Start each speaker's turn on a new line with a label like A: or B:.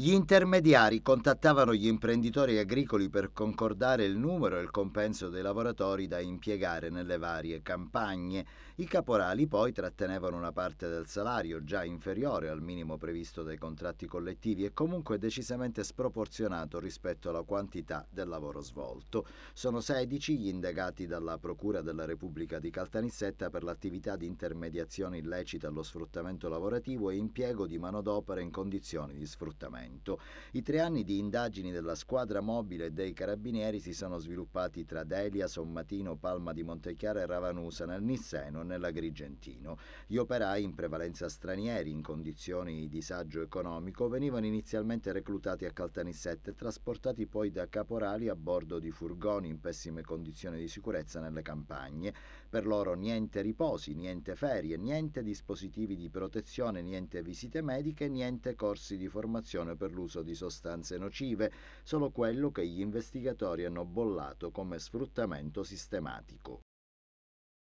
A: Gli intermediari contattavano gli imprenditori agricoli per concordare il numero e il compenso dei lavoratori da impiegare nelle varie campagne. I caporali poi trattenevano una parte del salario già inferiore al minimo previsto dai contratti collettivi e comunque decisamente sproporzionato rispetto alla quantità del lavoro svolto. Sono 16 gli indagati dalla Procura della Repubblica di Caltanissetta per l'attività di intermediazione illecita allo sfruttamento lavorativo e impiego di manodopera in condizioni di sfruttamento. Novecento. I tre anni di indagini della squadra mobile e dei carabinieri si sono sviluppati tra Delia, Sommatino, Palma di Montechiara e Ravanusa nel Nisseno e nell'Agrigentino. Gli operai, in prevalenza stranieri, in condizioni di disagio economico, venivano inizialmente reclutati a Caltanissette e trasportati poi da caporali a bordo di furgoni in pessime condizioni di sicurezza nelle campagne. Per loro niente riposi, niente ferie, niente dispositivi di protezione, niente visite mediche, niente corsi di formazione per l'uso di sostanze nocive, solo quello che gli investigatori hanno bollato come sfruttamento sistematico.